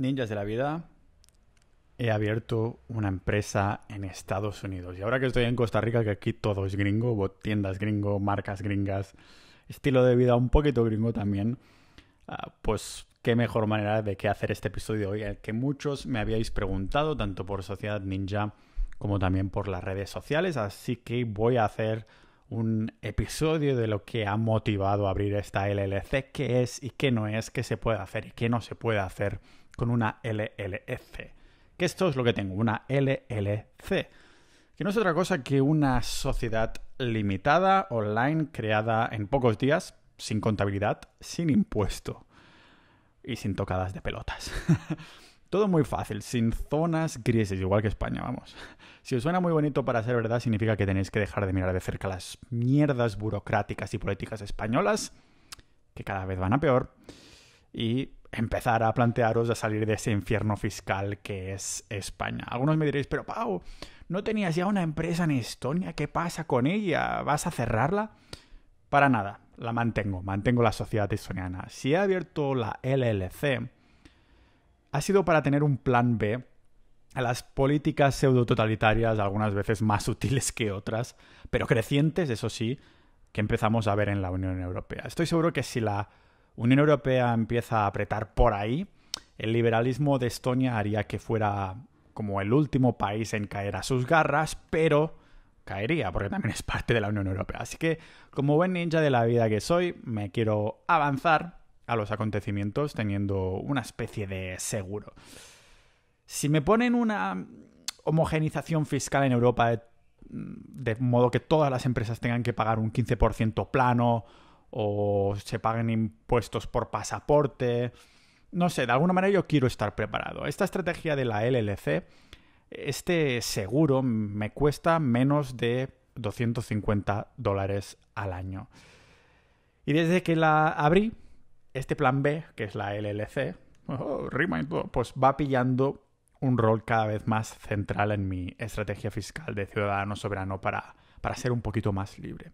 ninjas de la vida, he abierto una empresa en Estados Unidos. Y ahora que estoy en Costa Rica, que aquí todo es gringo, tiendas gringo, marcas gringas, estilo de vida un poquito gringo también, ah, pues qué mejor manera de que hacer este episodio hoy, que muchos me habíais preguntado, tanto por Sociedad Ninja como también por las redes sociales. Así que voy a hacer un episodio de lo que ha motivado a abrir esta LLC, qué es y qué no es, qué se puede hacer y qué no se puede hacer con una LLF, Que esto es lo que tengo, una LLC. Que no es otra cosa que una sociedad limitada online creada en pocos días, sin contabilidad, sin impuesto y sin tocadas de pelotas. Todo muy fácil, sin zonas grises, igual que España, vamos. Si os suena muy bonito para ser verdad, significa que tenéis que dejar de mirar de cerca las mierdas burocráticas y políticas españolas, que cada vez van a peor, y empezar a plantearos a salir de ese infierno fiscal que es España. Algunos me diréis, pero Pau, ¿no tenías ya una empresa en Estonia? ¿Qué pasa con ella? ¿Vas a cerrarla? Para nada, la mantengo, mantengo la sociedad estoniana. Si he abierto la LLC, ha sido para tener un plan B a las políticas pseudo-totalitarias, algunas veces más sutiles que otras, pero crecientes, eso sí, que empezamos a ver en la Unión Europea. Estoy seguro que si la Unión Europea empieza a apretar por ahí, el liberalismo de Estonia haría que fuera como el último país en caer a sus garras, pero caería porque también es parte de la Unión Europea. Así que, como buen ninja de la vida que soy, me quiero avanzar a los acontecimientos teniendo una especie de seguro. Si me ponen una homogenización fiscal en Europa de, mm, de modo que todas las empresas tengan que pagar un 15% plano, o se paguen impuestos por pasaporte. No sé, de alguna manera yo quiero estar preparado. Esta estrategia de la LLC, este seguro me cuesta menos de 250 dólares al año. Y desde que la abrí, este plan B, que es la LLC, oh, pues va pillando un rol cada vez más central en mi estrategia fiscal de ciudadano soberano para, para ser un poquito más libre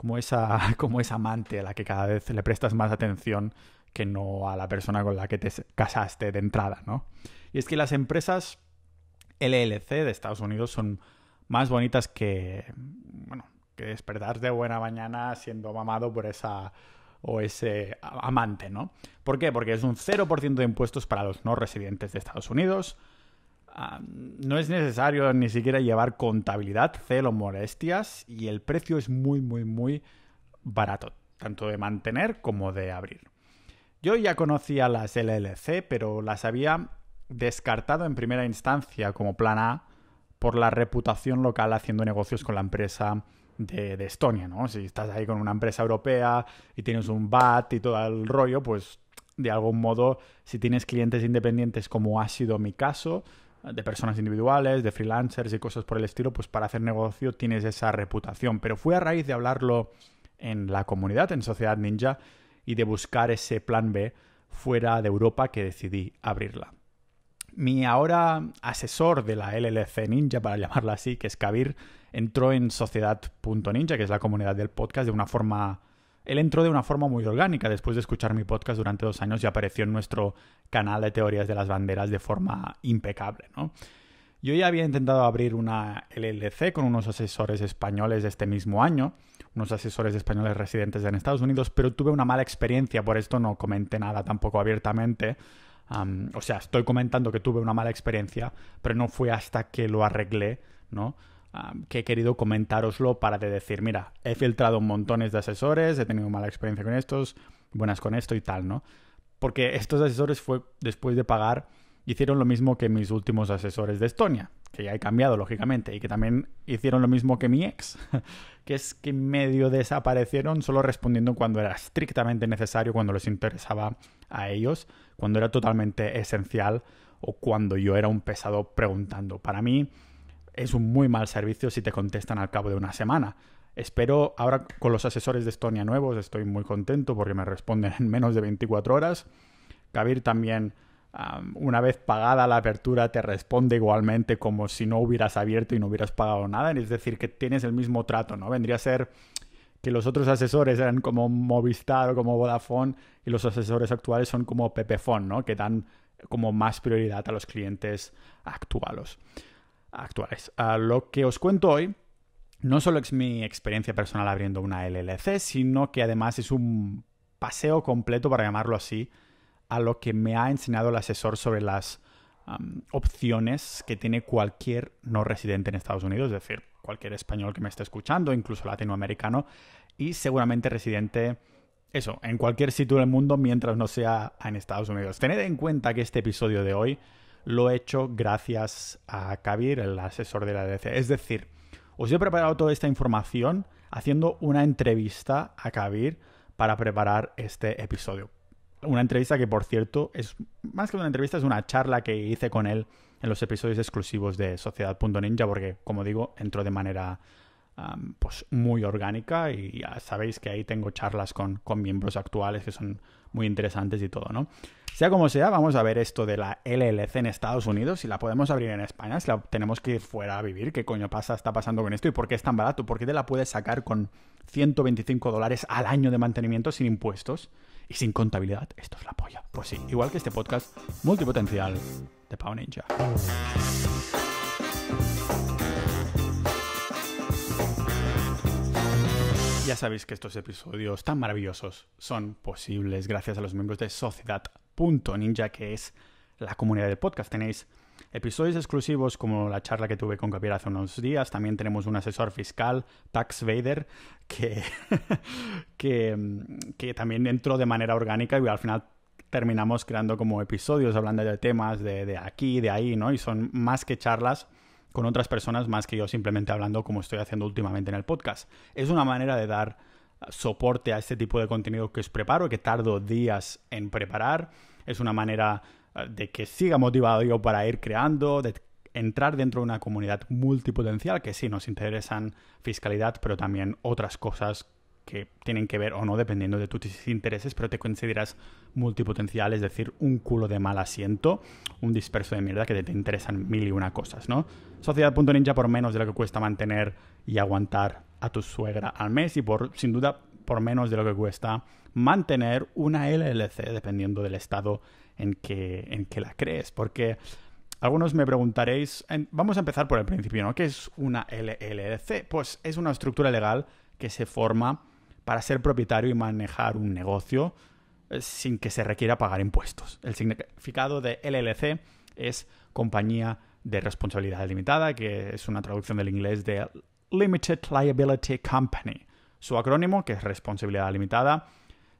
como esa, como esa amante a la que cada vez le prestas más atención que no a la persona con la que te casaste de entrada, ¿no? Y es que las empresas LLC de Estados Unidos son más bonitas que, bueno, que despertar de buena mañana siendo mamado por esa o ese amante, ¿no? ¿Por qué? Porque es un 0% de impuestos para los no residentes de Estados Unidos, no es necesario ni siquiera llevar contabilidad, celo molestias y el precio es muy, muy, muy barato, tanto de mantener como de abrir. Yo ya conocía las LLC, pero las había descartado en primera instancia como plan A por la reputación local haciendo negocios con la empresa de, de, Estonia, ¿no? Si estás ahí con una empresa europea y tienes un VAT y todo el rollo, pues de algún modo, si tienes clientes independientes como ha sido mi caso, de personas individuales, de freelancers y cosas por el estilo, pues para hacer negocio tienes esa reputación. Pero fue a raíz de hablarlo en la comunidad, en Sociedad Ninja, y de buscar ese plan B fuera de Europa que decidí abrirla. Mi ahora asesor de la LLC Ninja, para llamarla así, que es Kabir, entró en sociedad.ninja, que es la comunidad del podcast, de una forma él entró de una forma muy orgánica después de escuchar mi podcast durante dos años y apareció en nuestro canal de teorías de las banderas de forma impecable, ¿no? Yo ya había intentado abrir una LLC con unos asesores españoles este mismo año, unos asesores españoles residentes en Estados Unidos, pero tuve una mala experiencia, por esto no comenté nada tampoco abiertamente. o sea, estoy comentando que tuve una mala experiencia, pero no fue hasta que lo arreglé, ¿no? que he querido comentároslo para de decir, mira, he filtrado montones de asesores, he tenido mala experiencia con estos, buenas con esto y tal, ¿no? Porque estos asesores fue después de pagar hicieron lo mismo que mis últimos asesores de Estonia, que ya he cambiado lógicamente, y que también hicieron lo mismo que mi ex, que es que medio desaparecieron solo respondiendo cuando era estrictamente necesario, cuando les interesaba a ellos, cuando era totalmente esencial o cuando yo era un pesado preguntando. Para mí, es un muy mal servicio si te contestan al cabo de una semana. Espero, ahora con los asesores de Estonia nuevos, estoy muy contento porque me responden en menos de 24 horas. Kabir también, una vez pagada la apertura, te responde igualmente como si no hubieras abierto y no hubieras pagado nada. Es decir, que tienes el mismo trato, ¿no? Vendría a ser que los otros asesores eran como Movistar o como Vodafone y los asesores actuales son como Pepefone, ¿no? Que dan como más prioridad a los clientes actuales actuales. lo que os cuento hoy no solo es mi experiencia personal abriendo una LLC, sino que además es un paseo completo, para llamarlo así, a lo que me ha enseñado el asesor sobre las opciones que tiene cualquier no residente en Estados Unidos, es decir, cualquier español que me esté escuchando, incluso latinoamericano, y seguramente residente, eso, en cualquier sitio del mundo mientras no sea en Estados Unidos. Tened en cuenta que este episodio de hoy lo he hecho gracias a Kabir, el asesor de la DC. Es decir, os he preparado toda esta información haciendo una entrevista a Kabir para preparar este episodio. Una entrevista que, por cierto, es más que una entrevista, es una charla que hice con él en los episodios exclusivos de Sociedad.ninja, porque, como digo, entró de manera pues muy orgánica y ya sabéis que ahí tengo charlas con, con miembros actuales que son muy interesantes y todo, ¿no? Sea como sea, vamos a ver esto de la LLC en Estados Unidos, si la podemos abrir en España, si la tenemos que ir fuera a vivir, qué coño pasa, está pasando con esto y por qué es tan barato, por qué te la puedes sacar con 125 dólares al año de mantenimiento sin impuestos y sin contabilidad. Esto es la polla. Pues sí, igual que este podcast multipotencial de Pau Ninja. Ya sabéis que estos episodios tan maravillosos son posibles gracias a los miembros de Sociedad ninja que es la comunidad del podcast. Tenéis episodios exclusivos como la charla que tuve con Gabriel hace unos días. También tenemos un asesor fiscal, Tax Vader, que, que, también entró de manera orgánica y al final terminamos creando como episodios hablando de temas de, de aquí, de ahí, ¿no? Y son más que charlas con otras personas más que yo simplemente hablando como estoy haciendo últimamente en el podcast. Es una manera de dar soporte a este tipo de contenido que os preparo, que tardo días en preparar es una manera eh, de que siga motivado yo para ir creando, de entrar dentro de una comunidad multipotencial, que sí, nos interesan fiscalidad, pero también otras cosas que tienen que ver o no, dependiendo de tus intereses, pero te consideras multipotencial, es decir, un culo de mal asiento, un disperso de mierda que te, interesan mil y una cosas, ¿no? Sociedad.ninja por menos de lo que cuesta mantener y aguantar a tu suegra al mes y por, sin duda, por menos de lo que cuesta mantener una LLC dependiendo del estado en que, la crees. Porque algunos me preguntaréis, vamos a empezar por el principio, ¿no? ¿Qué es una LLC? Pues es una estructura legal que se forma para ser propietario y manejar un negocio eh, sin que se requiera pagar impuestos. El significado de LLC es compañía de responsabilidad limitada, que es una traducción del inglés de Limited Liability Company. Su acrónimo, que es responsabilidad limitada,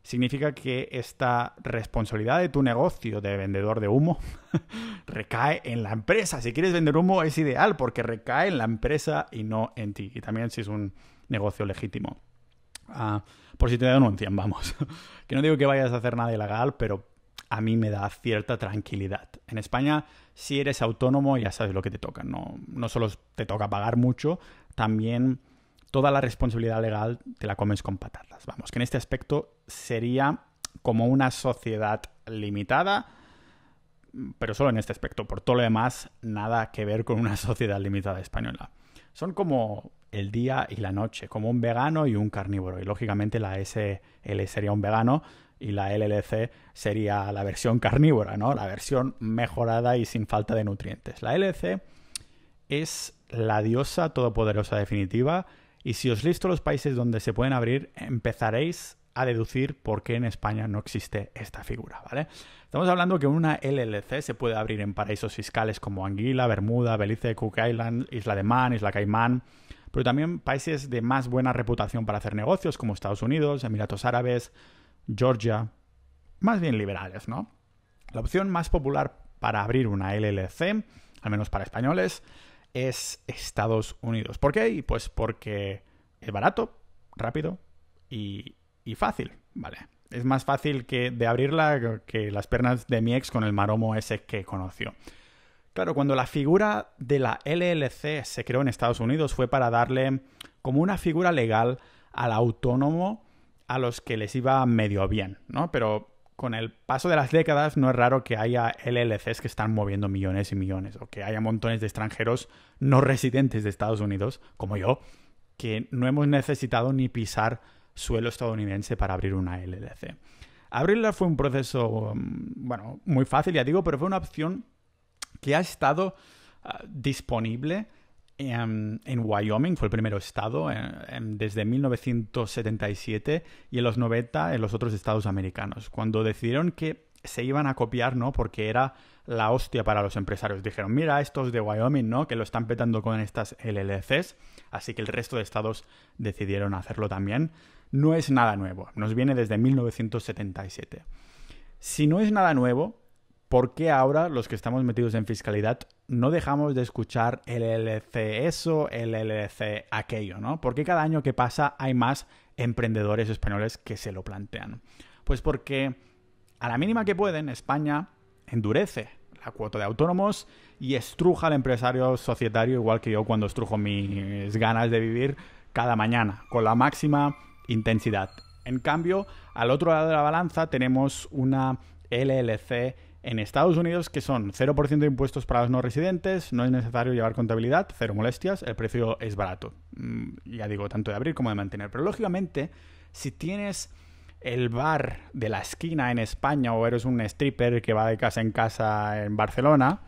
significa que esta responsabilidad de tu negocio de vendedor de humo recae en la empresa. Si quieres vender humo es ideal porque recae en la empresa y no en ti. Y también si es un negocio legítimo. Ah, por si te denuncian, vamos. que no digo que vayas a hacer nada ilegal, pero a mí me da cierta tranquilidad. En España, si eres autónomo, ya sabes lo que te toca. No, no solo te toca pagar mucho, también toda la responsabilidad legal te la comes con patatas. Vamos, que en este aspecto sería como una sociedad limitada, pero solo en este aspecto. Por todo lo demás, nada que ver con una sociedad limitada española. Son como el día y la noche, como un vegano y un carnívoro. Y lógicamente la SL sería un vegano y la LLC sería la versión carnívora, ¿no? La versión mejorada y sin falta de nutrientes. La LC es la diosa todopoderosa definitiva y si os listo los países donde se pueden abrir, empezaréis a deducir por qué en España no existe esta figura, ¿vale? Estamos hablando que una LLC se puede abrir en paraísos fiscales como Anguila, Bermuda, Belice, Cook Island, Isla de Man, Isla Caimán, pero también países de más buena reputación para hacer negocios como Estados Unidos, Emiratos Árabes, Georgia, más bien liberales, ¿no? La opción más popular para abrir una LLC, al menos para españoles, es Estados Unidos. ¿Por qué? pues porque es barato, rápido y, fácil, ¿vale? Es más fácil que de abrirla que las piernas de mi ex con el maromo ese que conoció. Claro, cuando la figura de la LLC se creó en Estados Unidos fue para darle como una figura legal al autónomo a los que les iba medio bien, ¿no? Pero con el paso de las décadas no es raro que haya LLCs que están moviendo millones y millones o que haya montones de extranjeros no residentes de Estados Unidos, como yo, que no hemos necesitado ni pisar suelo estadounidense para abrir una LLC. Abrirla fue un proceso, mm, bueno, muy fácil, ya digo, pero fue una opción que ha estado ah, disponible en, Wyoming, fue el primero estado eh, desde 1977 y en los 90 en los otros estados americanos, cuando decidieron que se iban a copiar, ¿no? Porque era la hostia para los empresarios. Dijeron, mira, estos de Wyoming, ¿no? Que lo están petando con estas LLCs, así que el resto de estados decidieron hacerlo también. No es nada nuevo, nos viene desde 1977. Si no es nada nuevo, ¿por qué ahora los que estamos metidos en fiscalidad no dejamos de escuchar el LLC eso, el LLC aquello, ¿no? Porque cada año que pasa hay más emprendedores españoles que se lo plantean. Pues porque a la mínima que pueden, España endurece la cuota de autónomos y estruja al empresario societario igual que yo cuando estrujo mis ganas de vivir cada mañana, con la máxima intensidad. En cambio, al otro lado de la balanza tenemos una LLC en Estados Unidos, que son 0% de impuestos para los no residentes, no es necesario llevar contabilidad, cero molestias, el precio es barato. Mm, ya digo, tanto de abrir como de mantener. Pero lógicamente, si tienes el bar de la esquina en España o eres un stripper que va de casa en casa en Barcelona,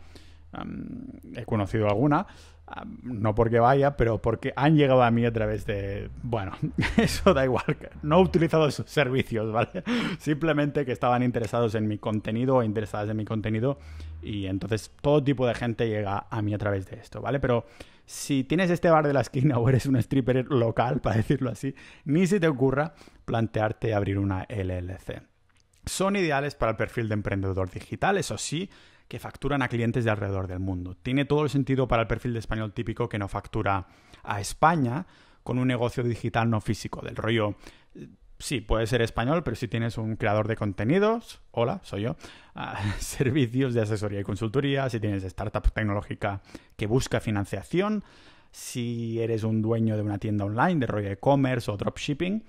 mm, he conocido alguna, Ah, no porque vaya, pero porque han llegado a mí a través de... Bueno, eso da igual, no he utilizado sus servicios, ¿vale? Simplemente que estaban interesados en mi contenido o interesadas en mi contenido y entonces todo tipo de gente llega a mí a través de esto, ¿vale? Pero si tienes este bar de la esquina o eres un stripper local, para decirlo así, ni se te ocurra plantearte abrir una LLC. Son ideales para el perfil de emprendedor digital, eso sí, que facturan a clientes de alrededor del mundo. Tiene todo el sentido para el perfil de español típico que no factura a España con un negocio digital no físico, del rollo sí, puede ser español, pero si tienes un creador de contenidos, hola, soy yo, ah, servicios de asesoría y consultoría, si tienes startup tecnológica que busca financiación, si eres un dueño de una tienda online de rollo e-commerce o dropshipping.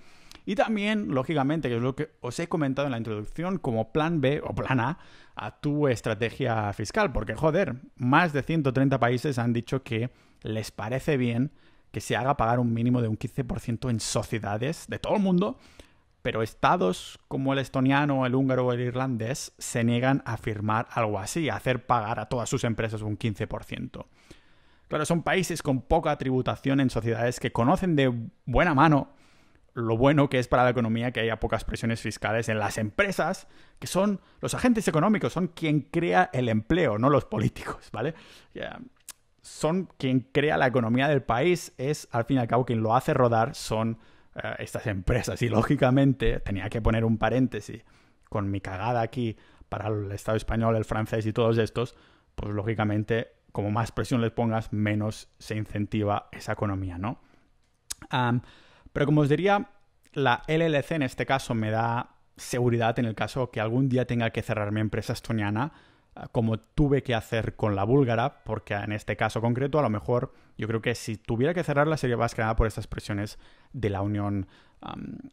Y también, lógicamente, que es lo que os he comentado en la introducción, como plan B o plan A, a tu estrategia fiscal, porque joder, más de 130 países han dicho que les parece bien que se haga pagar un mínimo de un 15% en sociedades de todo el mundo, pero estados como el estoniano, el húngaro o el irlandés se niegan a firmar algo así, a hacer pagar a todas sus empresas un 15%. Claro, son países con poca tributación en sociedades que conocen de buena mano lo bueno que es para la economía que haya pocas presiones fiscales en las empresas, que son los agentes económicos, son quien crea el empleo, no los políticos, ¿vale? Son quien crea la economía del país, es al fin y al cabo quien lo hace rodar, son eh, estas empresas. Y lógicamente, tenía que poner un paréntesis con mi cagada aquí para el Estado español, el francés y todos estos, pues lógicamente, como más presión les pongas, menos se incentiva esa economía, ¿no? Pero como os diría, la LLC en este caso me da seguridad en el caso que algún día tenga que cerrar mi empresa estoniana, eh, como tuve que hacer con la búlgara, porque en este caso concreto a lo mejor yo creo que si tuviera que cerrarla sería más que nada por estas presiones de la Unión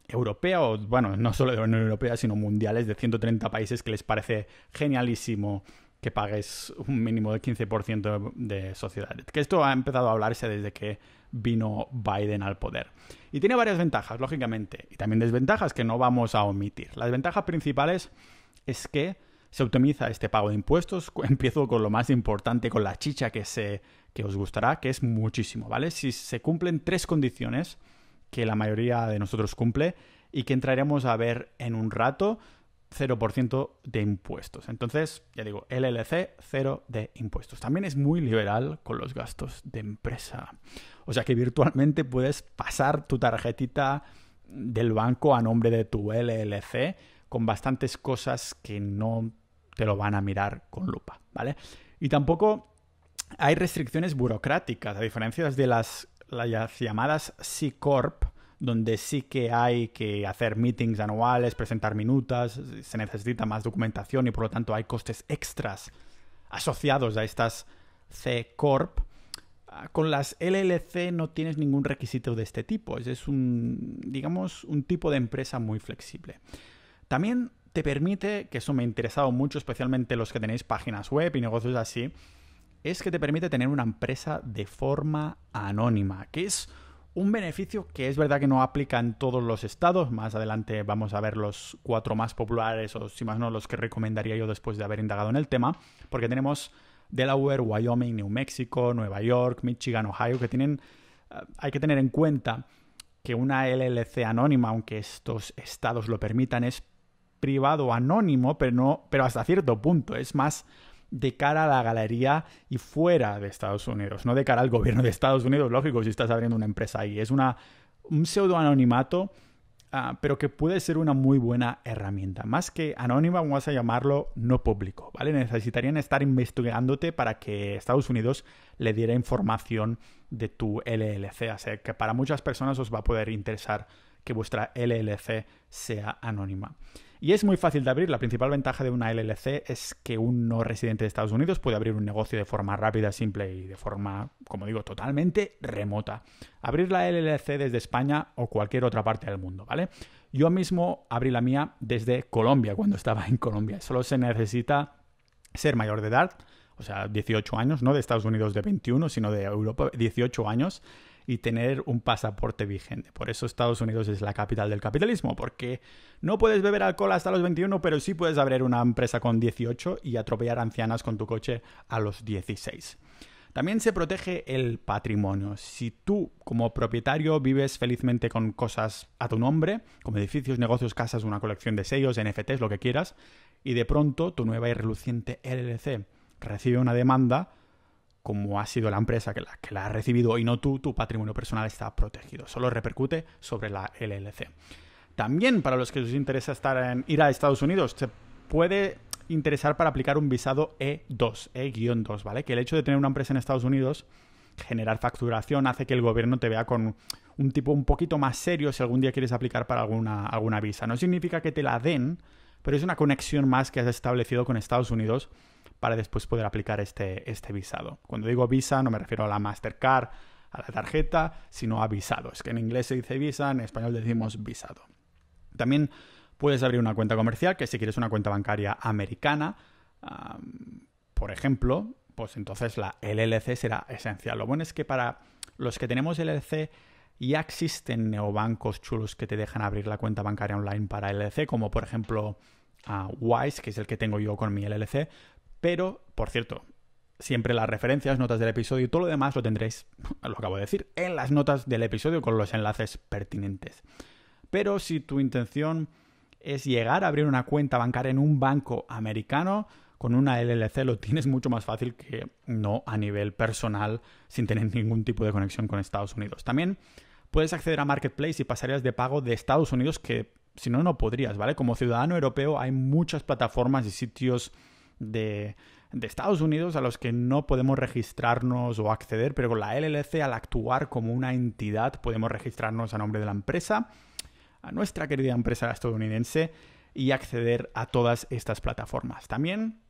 Europea, o bueno, no solo de la Unión Europea, sino mundiales de 130 países que les parece genialísimo que pagues un mínimo del 15% de sociedad. Que esto ha empezado a hablarse desde que vino Biden al poder. Y tiene varias ventajas, lógicamente, y también desventajas que no vamos a omitir. Las ventajas principales es que se optimiza este pago de impuestos. Empiezo con lo más importante, con la chicha que, se, que os gustará, que es muchísimo, ¿vale? Si se cumplen tres condiciones que la mayoría de nosotros cumple y que entraremos a ver en un rato, 0% de impuestos. Entonces, ya digo, LLC, 0 de impuestos. También es muy liberal con los gastos de empresa. O sea que virtualmente puedes pasar tu tarjetita del banco a nombre de tu LLC con bastantes cosas que no te lo van a mirar con lupa, ¿vale? Y tampoco hay restricciones burocráticas, a diferencia de las, las llamadas C-Corp, donde sí que hay que hacer meetings anuales, presentar minutas, se necesita más documentación y por lo tanto hay costes extras asociados a estas C Corp. Ah, con las LLC no tienes ningún requisito de este tipo, es un, digamos, un tipo de empresa muy flexible. También te permite, que eso me ha interesado mucho, especialmente los que tenéis páginas web y negocios así, es que te permite tener una empresa de forma anónima, que es un beneficio que es verdad que no aplica en todos los estados, más adelante vamos a ver los cuatro más populares o si más no los que recomendaría yo después de haber indagado en el tema, porque tenemos Delaware, Wyoming, New México, Nueva York, Michigan, Ohio, que tienen, eh, hay que tener en cuenta que una LLC anónima, aunque estos estados lo permitan, es privado anónimo, pero, no, pero hasta cierto punto, es más de cara a la galería y fuera de Estados Unidos, no de cara al gobierno de Estados Unidos, lógico, si estás abriendo una empresa ahí. Es una, un pseudo anonimato, ah, pero que puede ser una muy buena herramienta. Más que anónima, vamos a llamarlo no público, ¿vale? Necesitarían estar investigándote para que Estados Unidos le diera información de tu LLC. así que para muchas personas os va a poder interesar que vuestra LLC sea anónima y es muy fácil de abrir. La principal ventaja de una LLC es que un no residente de Estados Unidos puede abrir un negocio de forma rápida, simple y de forma, como digo, totalmente remota. Abrir la LLC desde España o cualquier otra parte del mundo, ¿vale? Yo mismo abrí la mía desde Colombia, cuando estaba en Colombia. Solo se necesita ser mayor de edad, o sea, 18 años, no de Estados Unidos de 21, sino de Europa, 18 años y tener un pasaporte vigente. Por eso Estados Unidos es la capital del capitalismo, porque no puedes beber alcohol hasta los 21, pero sí puedes abrir una empresa con 18 y atropellar ancianas con tu coche a los 16. También se protege el patrimonio. Si tú, como propietario, vives felizmente con cosas a tu nombre, como edificios, negocios, casas, una colección de sellos, NFTs, lo que quieras, y de pronto tu nueva y reluciente LLC recibe una demanda, como ha sido la empresa que la, que la ha recibido y no tú, tu patrimonio personal está protegido. Solo repercute sobre la LLC. También para los que les interesa estar en, ir a Estados Unidos, se puede interesar para aplicar un visado E2, E-2, ¿vale? Que el hecho de tener una empresa en Estados Unidos, generar facturación, hace que el gobierno te vea con un tipo un poquito más serio si algún día quieres aplicar para alguna, alguna visa. No significa que te la den, pero es una conexión más que has establecido con Estados Unidos para después poder aplicar este, este visado. Cuando digo visa no me refiero a la Mastercard, a la tarjeta, sino a visado. Es que en inglés se dice visa, en español decimos visado. También puedes abrir una cuenta comercial, que si quieres una cuenta bancaria americana, por ejemplo, pues entonces la LLC será esencial. Lo bueno es que para los que tenemos LLC ya existen neobancos chulos que te dejan abrir la cuenta bancaria online para LLC, como por ejemplo ah, Wise, que es el que tengo yo con mi LLC, pero, por cierto, siempre las referencias, notas del episodio y todo lo demás lo tendréis, lo acabo de decir, en las notas del episodio con los enlaces pertinentes. Pero si tu intención es llegar a abrir una cuenta bancaria en un banco americano, con una LLC lo tienes mucho más fácil que no a nivel personal sin tener ningún tipo de conexión con Estados Unidos. También puedes acceder a Marketplace y pasarelas de pago de Estados Unidos que si no, no podrías, ¿vale? Como ciudadano europeo hay muchas plataformas y sitios de, Estados Unidos a los que no podemos registrarnos o acceder, pero con la LLC al actuar como una entidad podemos registrarnos a nombre de la empresa, a nuestra querida empresa estadounidense y acceder a todas estas plataformas. También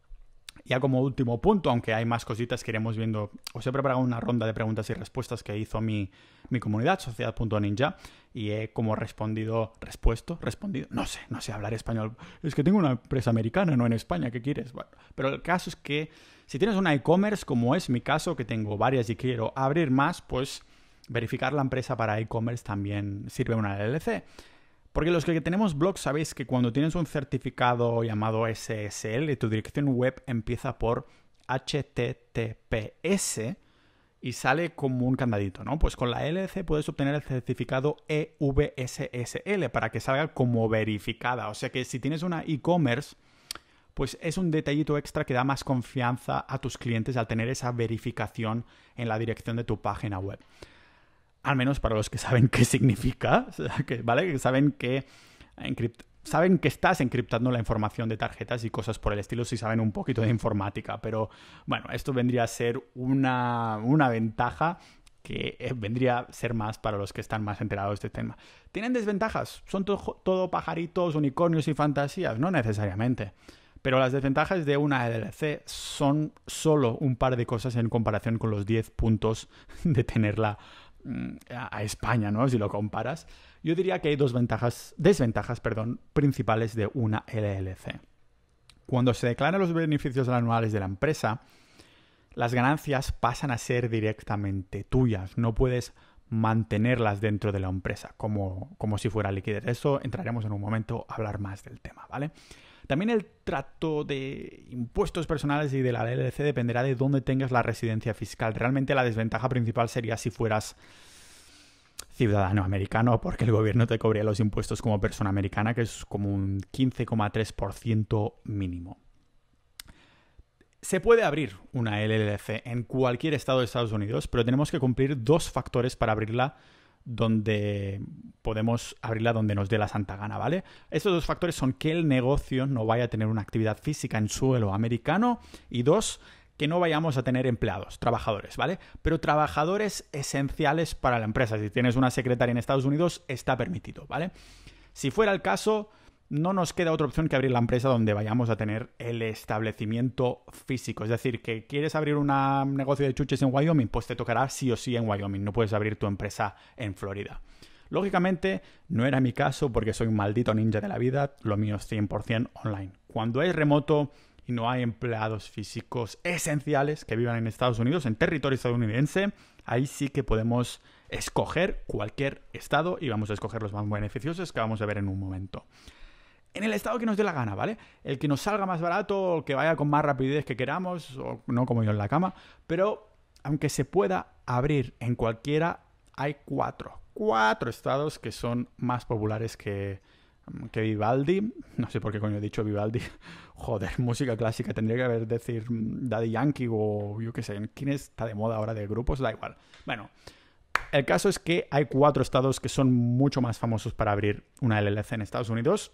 ya como último punto, aunque hay más cositas que iremos viendo, os he preparado una ronda de preguntas y respuestas que hizo mi, mi comunidad, sociedad.ninja, y he como respondido, respuesto, respondido, no sé, no sé hablar español. Es que tengo una empresa americana, no en España, ¿qué quieres? Bueno, pero el caso es que si tienes una e-commerce, como es mi caso, que tengo varias y quiero abrir más, pues verificar la empresa para e-commerce también sirve una LLC. Porque los que tenemos blogs sabéis que cuando tienes un certificado llamado SSL, tu dirección web empieza por HTTPS y sale como un candadito, ¿no? Pues con la LC puedes obtener el certificado EVSSL para que salga como verificada. O sea que si tienes una e-commerce, pues es un detallito extra que da más confianza a tus clientes al tener esa verificación en la dirección de tu página web al menos para los que saben qué significa, que, ¿vale? Que saben que saben que estás encriptando la información de tarjetas y cosas por el estilo si saben un poquito de informática, pero bueno, esto vendría a ser una, ventaja que eh, vendría a ser más para los que están más enterados de este tema. ¿Tienen desventajas? Son todo pajaritos, unicornios y fantasías, no necesariamente. Pero las desventajas de una e LLC son solo un par de cosas en comparación con los 10 puntos de tenerla Mm, a España, ¿no? Si lo comparas. Yo diría que hay dos ventajas, desventajas, perdón, principales de una LLC. Cuando se declaran los beneficios anuales de la empresa, las ganancias pasan a ser directamente tuyas. No puedes mantenerlas dentro de la empresa como, como si fuera liquidez. Eso entraremos en un momento a hablar más del tema, ¿vale? También el trato de impuestos personales y de la LLC dependerá de dónde tengas la residencia fiscal. Realmente la desventaja principal sería si fueras ciudadano americano, porque el gobierno te cobría los impuestos como persona americana, que es como un 15,3% mínimo. Se puede abrir una LLC en cualquier estado de Estados Unidos, pero tenemos que cumplir dos factores para abrirla donde podemos abrirla donde nos dé la santa gana, ¿vale? Estos dos factores son que el negocio no vaya a tener una actividad física en suelo americano y dos, que no vayamos a tener empleados, trabajadores, ¿vale? Pero trabajadores esenciales para la empresa. Si tienes una secretaria en Estados Unidos, está permitido, ¿vale? Si fuera el caso, no nos queda otra opción que abrir la empresa donde vayamos a tener el establecimiento físico. Es decir, que quieres abrir un negocio de chuches en Wyoming, pues te tocará sí o sí en Wyoming. No puedes abrir tu empresa en Florida. Lógicamente, no era mi caso porque soy un maldito ninja de la vida, lo mío es 100% online. Cuando es remoto y no hay empleados físicos esenciales que vivan en Estados Unidos, en territorio estadounidense, ahí sí que podemos escoger cualquier estado y vamos a escoger los más beneficiosos que vamos a ver en un momento en el estado que nos dé la gana, ¿vale? El que nos salga más barato, el que vaya con más rapidez que queramos, o no como yo en la cama, pero aunque se pueda abrir en cualquiera, hay cuatro, cuatro estados que son más populares que, mm, que Vivaldi. No sé por qué coño he dicho Vivaldi. Joder, música clásica. Tendría que haber decir mm, Daddy Yankee o yo qué sé. ¿Quién está de moda ahora de grupos? Da igual. Bueno, el caso es que hay cuatro estados que son mucho más famosos para abrir una LLC en Estados Unidos.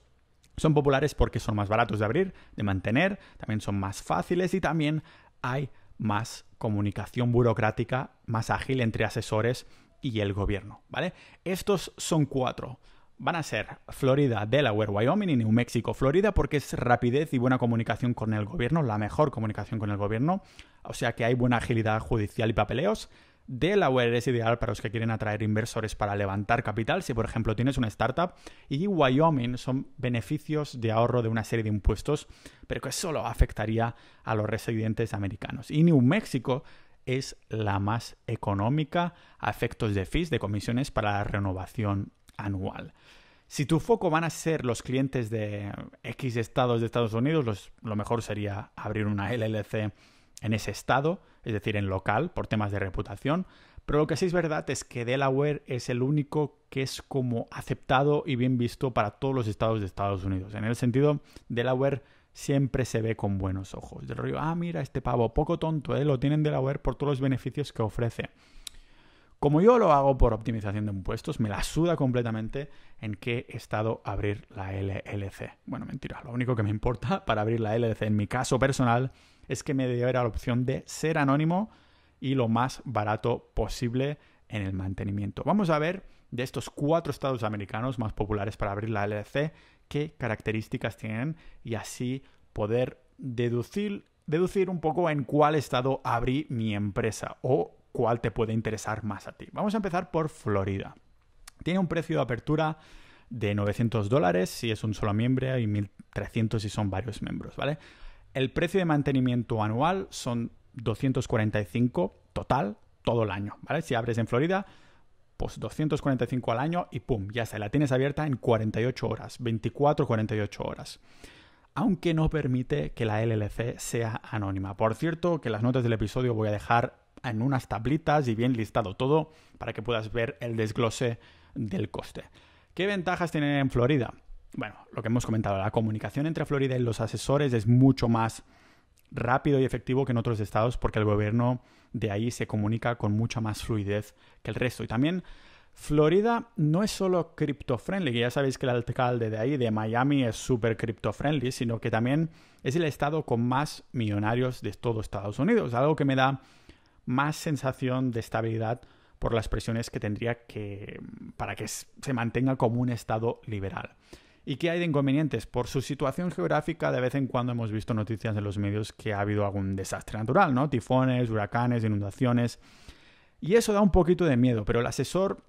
Son populares porque son más baratos de abrir, de mantener, también son más fáciles y también hay más comunicación burocrática, más ágil entre asesores y el gobierno, ¿vale? Estos son cuatro. Van a ser Florida, Delaware, Wyoming y New México. Florida porque es rapidez y buena comunicación con el gobierno, la mejor comunicación con el gobierno, o sea que hay buena agilidad judicial y papeleos. Delaware es ideal para los que quieren atraer inversores para levantar capital. Si, por ejemplo, tienes una startup y Wyoming son beneficios de ahorro de una serie de impuestos, pero que solo afectaría a los residentes americanos. Y New México es la más económica a efectos de fees, de comisiones para la renovación anual. Si tu foco van a ser los clientes de X estados de Estados Unidos, lo mejor sería abrir una LLC en ese estado es decir, en local, por temas de reputación, pero lo que sí es verdad es que Delaware es el único que es como aceptado y bien visto para todos los estados de Estados Unidos. En el sentido, Delaware siempre se ve con buenos ojos. Del rollo ah, mira, este pavo, poco tonto, ¿eh? lo tienen Delaware por todos los beneficios que ofrece. Como yo lo hago por optimización de impuestos, me la suda completamente en qué estado abrir la LLC. Bueno, mentira, lo único que me importa para abrir la LLC en mi caso personal es que me dio la opción de ser anónimo y lo más barato posible en el mantenimiento. Vamos a ver de estos cuatro estados americanos más populares para abrir la LLC qué características tienen y así poder deducir, deducir un poco en cuál estado abrí mi empresa o cuál te puede interesar más a ti. Vamos a empezar por Florida. Tiene un precio de apertura de 900 dólares si es un solo miembro y 1.300 si son varios miembros, ¿vale? El precio de mantenimiento anual son 245 total todo el año, ¿vale? Si abres en Florida, pues 245 al año y pum, ya está, la tienes abierta en 48 horas, 24, 48 horas. Aunque no permite que la LLC sea anónima. Por cierto, que las notas del episodio voy a dejar en unas tablitas y bien listado todo para que puedas ver el desglose del coste. ¿Qué ventajas tiene en Florida? bueno, lo que hemos comentado, la comunicación entre Florida y los asesores es mucho más rápido y efectivo que en otros estados porque el gobierno de ahí se comunica con mucha más fluidez que el resto. Y también Florida no es solo criptofriendly, friendly que ya sabéis que el alcalde de ahí, de Miami, es súper criptofriendly, friendly sino que también es el estado con más millonarios de todo Estados Unidos, algo que me da más sensación de estabilidad por las presiones que tendría que para que se mantenga como un estado liberal. ¿Y qué hay de inconvenientes? Por su situación geográfica, de vez en cuando hemos visto noticias en los medios que ha habido algún desastre natural, ¿no? Tifones, huracanes, inundaciones. Y eso da un poquito de miedo, pero el asesor,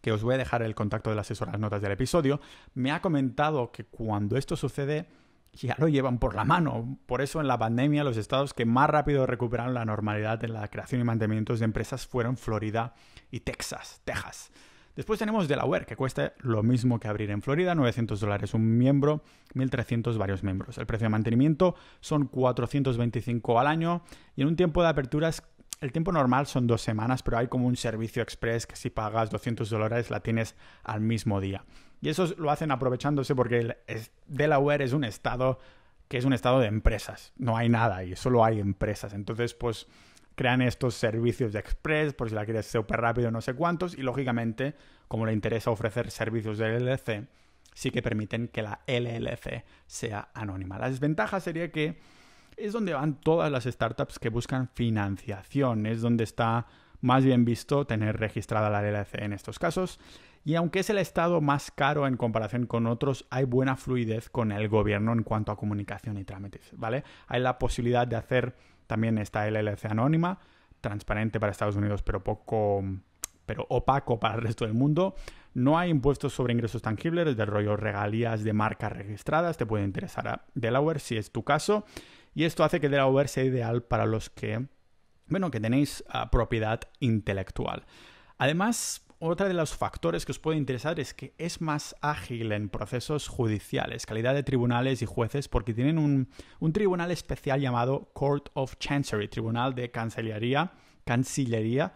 que os voy a dejar el contacto del asesor en las notas del episodio, me ha comentado que cuando esto sucede ya lo llevan por la mano. Por eso en la pandemia los estados que más rápido recuperaron la normalidad en la creación y mantenimiento de empresas fueron Florida y Texas, Texas. Después tenemos Delaware, que cuesta lo mismo que abrir en Florida, 900 dólares un miembro, 1.300 varios miembros. El precio de mantenimiento son 425 al año y en un tiempo de aperturas el tiempo normal son dos semanas, pero hay como un servicio express que si pagas 200 dólares la tienes al mismo día. Y eso lo hacen aprovechándose porque Delaware es un estado que es un estado de empresas. No hay nada y solo hay empresas. Entonces, pues crean estos servicios de express, por si la quieres súper rápido, no sé cuántos, y lógicamente, como le interesa ofrecer servicios de LLC, sí que permiten que la LLC sea anónima. La desventaja sería que es donde van todas las startups que buscan financiación, es donde está más bien visto tener registrada la LLC en estos casos. Y aunque es el estado más caro en comparación con otros, hay buena fluidez con el gobierno en cuanto a comunicación y trámites, ¿vale? Hay la posibilidad de hacer también está LLC anónima, transparente para Estados Unidos, pero poco pero opaco para el resto del mundo. No hay impuestos sobre ingresos tangibles, del rollo regalías de marcas registradas, te puede interesar a Delaware si es tu caso. Y esto hace que Delaware sea ideal para los que, bueno, que tenéis ah, propiedad intelectual. Además, otro de los factores que os puede interesar es que es más ágil en procesos judiciales, calidad de tribunales y jueces, porque tienen un, tribunal especial llamado Court of Chancery, Tribunal de Cancillería, Cancillería,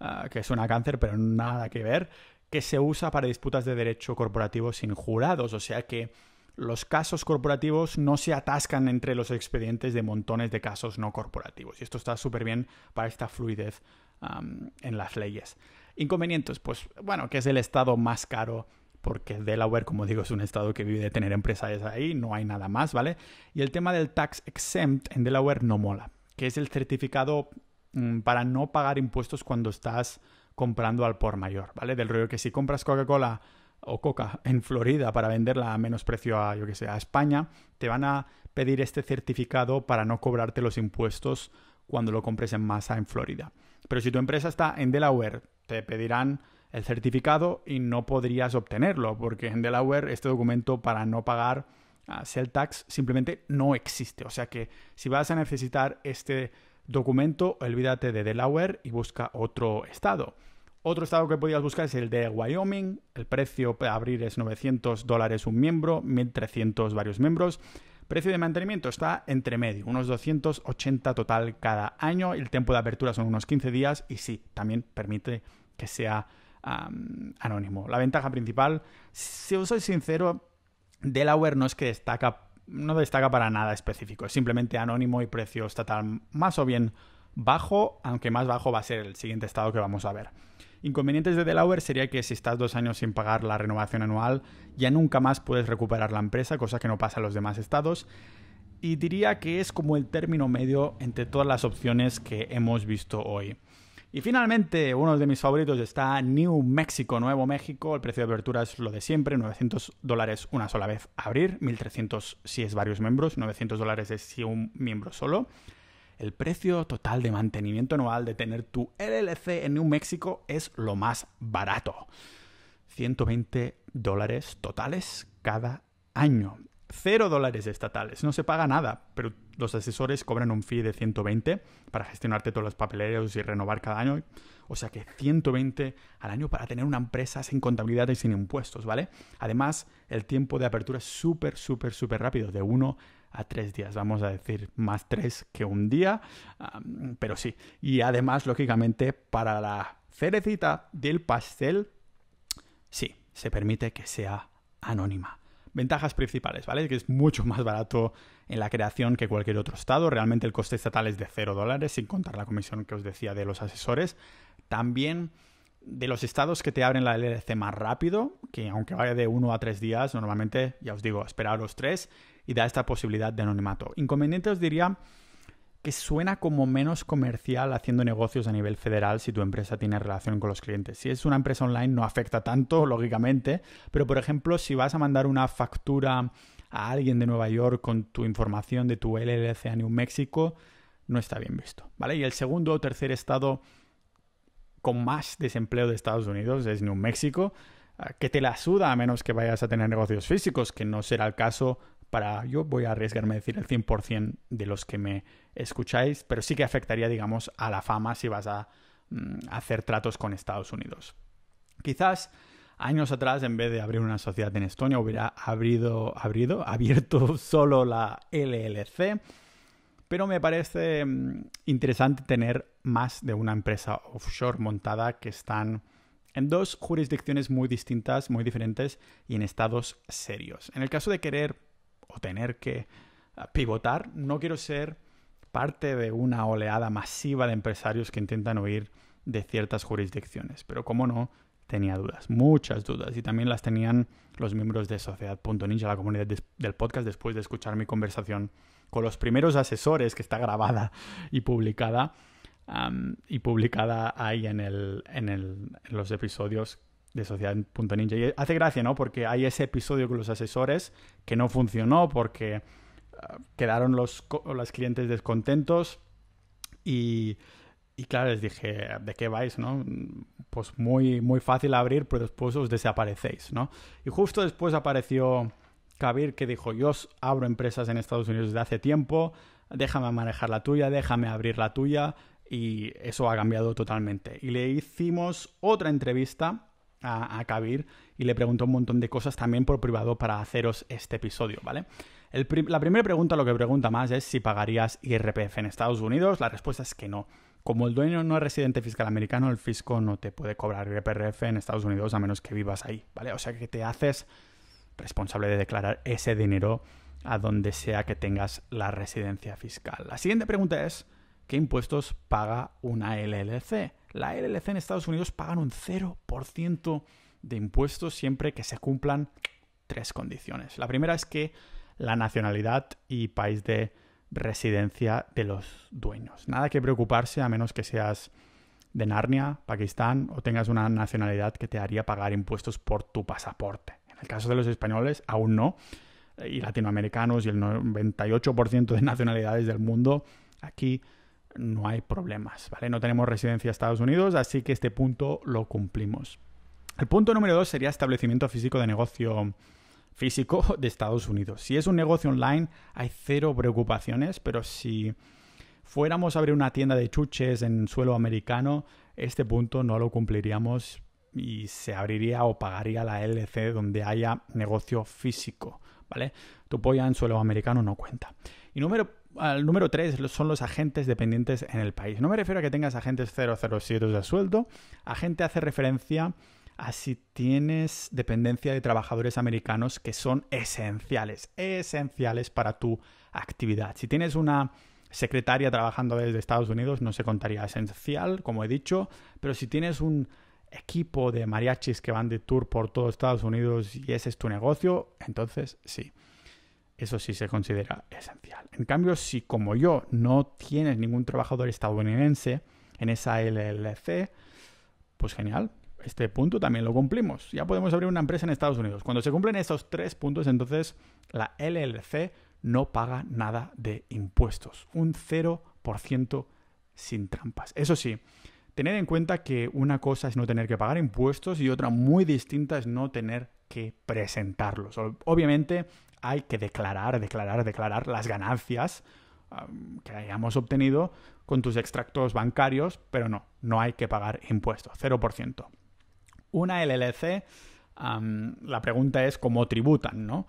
ah, que es una cáncer, pero nada que ver, que se usa para disputas de derecho corporativo sin jurados, o sea que los casos corporativos no se atascan entre los expedientes de montones de casos no corporativos. Y esto está súper bien para esta fluidez en las leyes. Inconvenientes, pues bueno, que es el estado más caro porque Delaware, como digo, es un estado que vive de tener empresas ahí, no hay nada más, ¿vale? Y el tema del tax exempt en Delaware no mola, que es el certificado mm, para no pagar impuestos cuando estás comprando al por mayor, ¿vale? Del rollo que si compras Coca-Cola o Coca en Florida para venderla a menos precio a, yo que sé, a España, te van a pedir este certificado para no cobrarte los impuestos cuando lo compres en masa en Florida. Pero si tu empresa está en Delaware, te pedirán el certificado y no podrías obtenerlo porque en Delaware este documento para no pagar a ah, sell tax simplemente no existe. O sea que si vas a necesitar este documento, olvídate de Delaware y busca otro estado. Otro estado que podrías buscar es el de Wyoming. El precio para abrir es 900 dólares un miembro, 1300 varios miembros. Precio de mantenimiento está entre medio, unos 280 total cada año. El tiempo de apertura son unos 15 días y sí, también permite que sea anónimo. La ventaja principal, si os soy sincero, Delaware no es que destaca, no destaca para nada específico, es simplemente anónimo y precio estatal más o bien bajo, aunque más bajo va a ser el siguiente estado que vamos a ver. Inconvenientes de Delaware sería que si estás dos años sin pagar la renovación anual, ya nunca más puedes recuperar la empresa, cosa que no pasa en los demás estados. Y diría que es como el término medio entre todas las opciones que hemos visto hoy. Y finalmente, uno de mis favoritos está New Mexico, Nuevo México. El precio de apertura es lo de siempre, 900 dólares una sola vez abrir, 1300 si es varios miembros, 900 dólares es si un miembro solo. El precio total de mantenimiento anual de tener tu LLC en New Mexico es lo más barato. 120 dólares totales cada año. Cero dólares estatales, no se paga nada, pero los asesores cobran un fee de 120 para gestionarte todos los papeleros y renovar cada año. O sea que 120 al año para tener una empresa sin contabilidad y sin impuestos, ¿vale? Además, el tiempo de apertura es súper, súper, súper rápido, de 1 a tres días, vamos a decir más tres que un día, pero sí. Y además, lógicamente, para la cerecita del pastel, sí, se permite que sea anónima. Ventajas principales, ¿vale? Que es mucho más barato en la creación que cualquier otro estado. Realmente el coste estatal es de cero dólares, sin contar la comisión que os decía de los asesores. También de los estados que te abren la LLC más rápido, que aunque vaya de uno a tres días, normalmente, ya os digo, esperar los tres y da esta posibilidad de anonimato. Inconveniente os diría que suena como menos comercial haciendo negocios a nivel federal si tu empresa tiene relación con los clientes. Si es una empresa online no afecta tanto, lógicamente, pero por ejemplo, si vas a mandar una factura a alguien de Nueva York con tu información de tu LLC a New México, no está bien visto, ¿vale? Y el segundo o tercer estado con más desempleo de Estados Unidos es New México, ah, que te la suda a menos que vayas a tener negocios físicos, que no será el caso para, yo voy a arriesgarme a decir el 100% de los que me escucháis, pero sí que afectaría, digamos, a la fama si vas a mm, hacer tratos con Estados Unidos. Quizás años atrás, en vez de abrir una sociedad en Estonia, hubiera abierto solo la LLC pero me parece mm, interesante tener más de una empresa offshore montada que están en dos jurisdicciones muy distintas, muy diferentes y en estados serios. En el caso de querer o tener que ah, pivotar, no quiero ser parte de una oleada masiva de empresarios que intentan huir de ciertas jurisdicciones, pero como no, tenía dudas, muchas dudas, y también las tenían los miembros de Sociedad.ninja, la comunidad del podcast, después de escuchar mi conversación con los primeros asesores que está grabada y publicada y publicada ahí en, el, en, el, los episodios de Sociedad.ninja. Y hace gracia, ¿no? Porque hay ese episodio con los asesores que no funcionó porque eh, quedaron los, los clientes descontentos y... Y claro, les dije, ¿de qué vais, no? Pues muy, muy fácil abrir, pero después os desaparecéis, ¿no? Y justo después apareció Kabir que dijo, yo abro empresas en Estados Unidos desde hace tiempo, déjame manejar la tuya, déjame abrir la tuya, y eso ha cambiado totalmente. Y le hicimos otra entrevista a, a Kabir y le preguntó un montón de cosas también por privado para haceros este episodio, ¿vale? la primera pregunta, lo que pregunta más, es si pagarías IRPF en Estados Unidos. La respuesta es que no. Como el dueño no es residente fiscal americano, el fisco no te puede cobrar IRPF en Estados Unidos a menos que vivas ahí, ¿vale? O sea que te haces responsable de declarar ese dinero a donde sea que tengas la residencia fiscal. La siguiente pregunta es, ¿qué impuestos paga una LLC? La LLC en Estados Unidos pagan un 0% de impuestos siempre que se cumplan tres condiciones. La primera es que la nacionalidad y país de residencia de los dueños. Nada que preocuparse a menos que seas de Narnia, Pakistán o tengas una nacionalidad que te haría pagar impuestos por tu pasaporte. En el caso de los españoles, aún no. Y latinoamericanos y el 98% de nacionalidades del mundo, aquí no hay problemas, ¿vale? No tenemos residencia en Estados Unidos, así que este punto lo cumplimos. El punto número dos sería establecimiento físico de negocio físico de Estados Unidos. Si es un negocio online, hay cero preocupaciones, pero si fuéramos a abrir una tienda de chuches en suelo americano, este punto no lo cumpliríamos y se abriría o pagaría la LC donde haya negocio físico, ¿vale? Tu polla en suelo americano no cuenta. Y número al número 3 son los agentes dependientes en el país. No me refiero a que tengas agentes 007 de sueldo. Agente hace referencia a si tienes dependencia de trabajadores americanos que son esenciales, esenciales para tu actividad. Si tienes una secretaria trabajando desde Estados Unidos, no se contaría esencial, como he dicho, pero si tienes un equipo de mariachis que van de tour por todo Estados Unidos y ese es tu negocio, entonces sí, eso sí se considera esencial. En cambio, si como yo no tienes ningún trabajador estadounidense en esa LLC, pues genial, este punto también lo cumplimos. Ya podemos abrir una empresa en Estados Unidos. Cuando se cumplen esos tres puntos, entonces la LLC no paga nada de impuestos, un 0% sin trampas. Eso sí, Tened en cuenta que una cosa es no tener que pagar impuestos y otra muy distinta es no tener que presentarlos. Obviamente hay que declarar, declarar, declarar las ganancias que hayamos obtenido con tus extractos bancarios, pero no, no hay que pagar impuestos, 0%. Una LLC, la pregunta es cómo tributan, ¿no?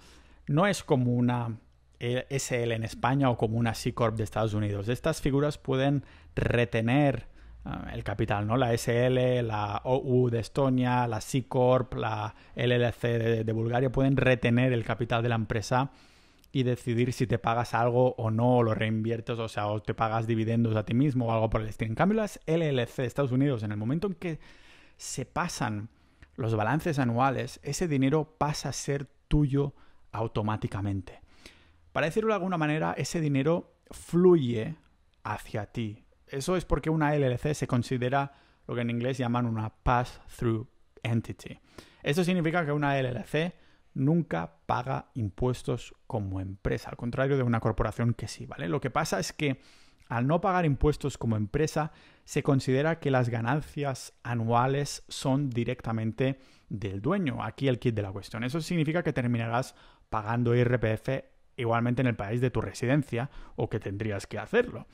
No es como una e SL en España o como una C Corp de Estados Unidos. Estas figuras pueden retener Ah, el capital, ¿no? La SL, la OU de Estonia, la C Corp, la LLC de, Bulgaria pueden retener el capital de la empresa y decidir si te pagas algo o no, o lo reinviertes, o sea, o te pagas dividendos a ti mismo o algo por el estilo. En cambio, las LLC de Estados Unidos, en el momento en que se pasan los balances anuales, ese dinero pasa a ser tuyo automáticamente. Para decirlo de alguna manera, ese dinero fluye hacia ti, eso es porque una LLC se considera lo que en inglés llaman una pass-through entity. Eso significa que una LLC nunca paga impuestos como empresa, al contrario de una corporación que sí, ¿vale? Lo que pasa es que al no pagar impuestos como empresa, se considera que las ganancias anuales son directamente del dueño. Aquí el kit de la cuestión. Eso significa que terminarás pagando IRPF igualmente en el país de tu residencia o que tendrías que hacerlo.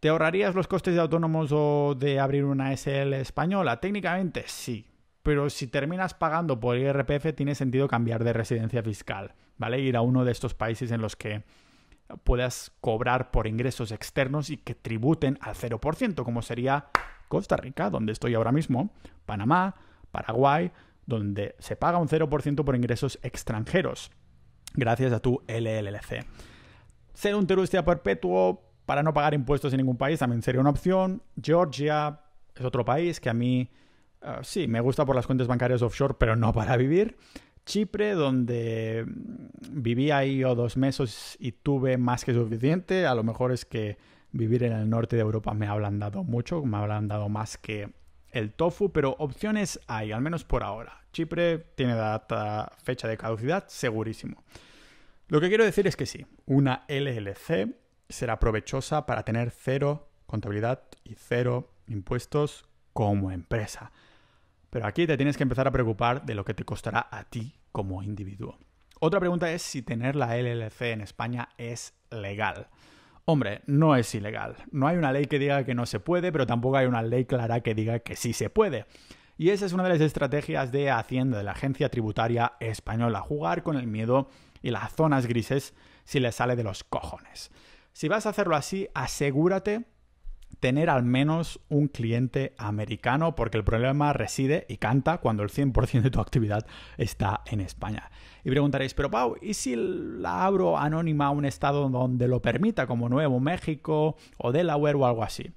¿Te ahorrarías los costes de autónomos o de abrir una SL española? Técnicamente sí, pero si terminas pagando por IRPF tiene sentido cambiar de residencia fiscal, ¿vale? Ir a uno de estos países en los que puedas cobrar por ingresos externos y que tributen al 0%, como sería Costa Rica, donde estoy ahora mismo, Panamá, Paraguay, donde se paga un 0% por ingresos extranjeros, gracias a tu LLC. Ser un turista perpetuo para no pagar impuestos en ningún país también sería una opción. Georgia es otro país que a mí eh, sí me gusta por las cuentas bancarias offshore, pero no para vivir. Chipre, donde mm, viví ahí o oh, dos meses y tuve más que suficiente. A lo mejor es que vivir en el norte de Europa me ha dado mucho, me ha dado más que el tofu, pero opciones hay, al menos por ahora. Chipre tiene data, fecha de caducidad, segurísimo. Lo que quiero decir es que sí, una LLC será provechosa para tener cero contabilidad y cero impuestos como empresa. Pero aquí te tienes que empezar a preocupar de lo que te costará a ti como individuo. Otra pregunta es si tener la LLC en España es legal. Hombre, no es ilegal. No hay una ley que diga que no se puede, pero tampoco hay una ley clara que diga que sí se puede. Y esa es una de las estrategias de Hacienda, de la Agencia Tributaria Española, jugar con el miedo y las zonas grises si le sale de los cojones. Si vas a hacerlo así, asegúrate tener al menos un cliente americano, porque el problema reside y canta cuando el 100% de tu actividad está en España. Y preguntaréis, pero Pau, ¿y si la abro anónima a un estado donde lo permita, como Nuevo México o Delaware o algo así?